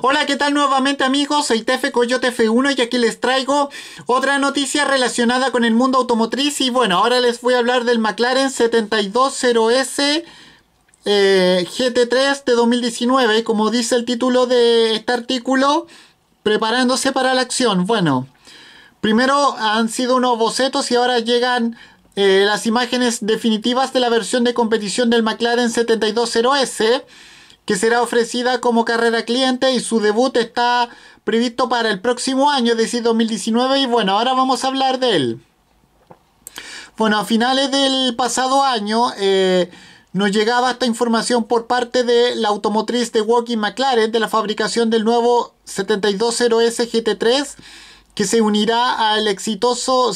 Hola, ¿qué tal nuevamente amigos? Soy Tefe Coyote F1 y aquí les traigo otra noticia relacionada con el mundo automotriz y bueno, ahora les voy a hablar del McLaren 720S eh, GT3 de 2019, como dice el título de este artículo, preparándose para la acción. Bueno, primero han sido unos bocetos y ahora llegan eh, las imágenes definitivas de la versión de competición del McLaren 720S que será ofrecida como carrera cliente y su debut está previsto para el próximo año, es decir, 2019. Y bueno, ahora vamos a hablar de él. Bueno, a finales del pasado año eh, nos llegaba esta información por parte de la automotriz de Walking McLaren de la fabricación del nuevo 720S GT3 que se unirá al exitoso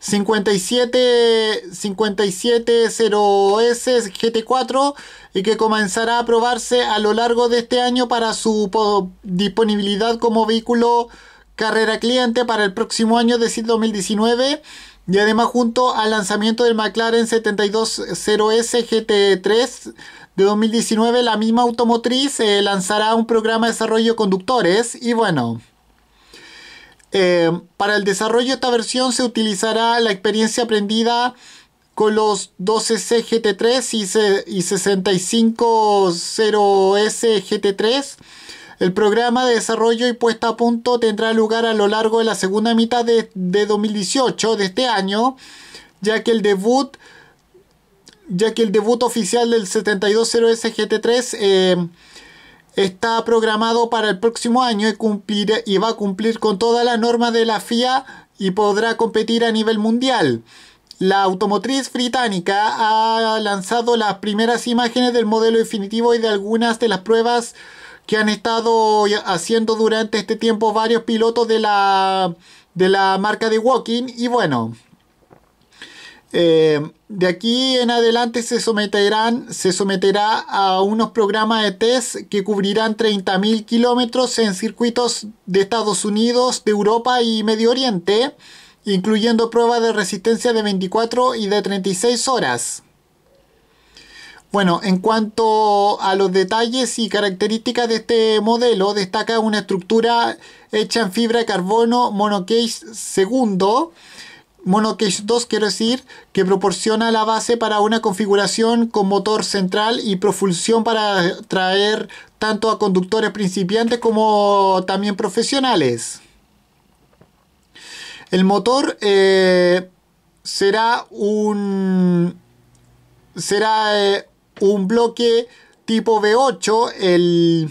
57, 570S GT4 y que comenzará a probarse a lo largo de este año para su disponibilidad como vehículo carrera cliente para el próximo año, es decir, 2019. Y además junto al lanzamiento del McLaren 720S GT3 de 2019, la misma automotriz eh, lanzará un programa de desarrollo de conductores. Y bueno, eh, para el desarrollo de esta versión se utilizará la experiencia aprendida con los 12C GT3 y, 650S GT3. El programa de desarrollo y puesta a punto tendrá lugar a lo largo de la segunda mitad de, 2018 de este año, ya que el debut ya que el debut oficial del 720S GT3 está programado para el próximo año y, y va a cumplir con todas las normas de la FIA y podrá competir a nivel mundial. La automotriz británica ha lanzado las primeras imágenes del modelo definitivo y de algunas de las pruebas que han estado haciendo durante este tiempo varios pilotos de la, de la marca de Walking. Y bueno, eh, de aquí en adelante se someterán, se someterá a unos programas de test que cubrirán 30.000 kilómetros en circuitos de Estados Unidos, de Europa y Medio Oriente, incluyendo pruebas de resistencia de 24 y de 36 horas. Bueno, en cuanto a los detalles y características de este modelo, destaca una estructura hecha en fibra de carbono monocase segundo Monocache 2 quiero decir que proporciona la base para una configuración con motor central y propulsión para traer tanto a conductores principiantes como también profesionales. El motor eh, será un será eh, un bloque tipo V8, el,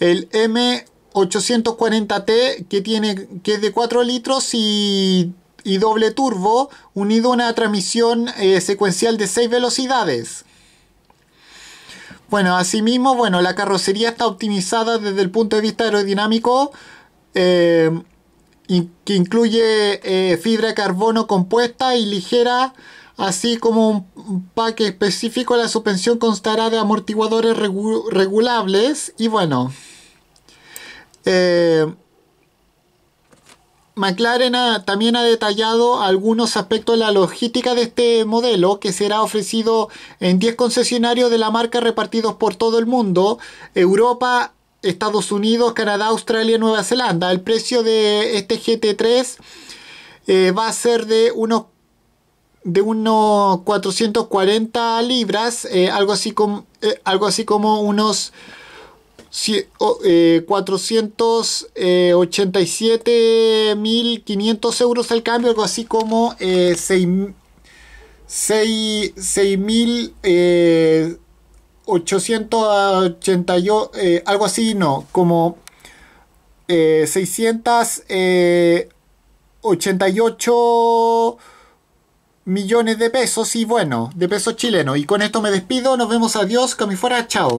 M840T que tiene que es de 4 litros y y doble turbo unido a una transmisión eh, secuencial de 6 velocidades. Bueno, asimismo, bueno, la carrocería está optimizada desde el punto de vista aerodinámico, eh, que incluye eh, fibra de carbono compuesta y ligera, así como un paquete específico. La suspensión constará de amortiguadores regulables y bueno. McLaren también ha detallado algunos aspectos de la logística de este modelo que será ofrecido en 10 concesionarios de la marca repartidos por todo el mundo, Europa, Estados Unidos, Canadá, Australia, Nueva Zelanda. El precio de este GT3 eh, va a ser de unos de unos 440 libras, eh, algo, así eh, algo así como unos 487.500 eh, eh, euros el cambio, algo así como eh, 6.888, eh, algo así, no, como 688 millones de pesos y bueno, de pesos chilenos. Y con esto me despido, nos vemos, adiós, que mi fuera, chao.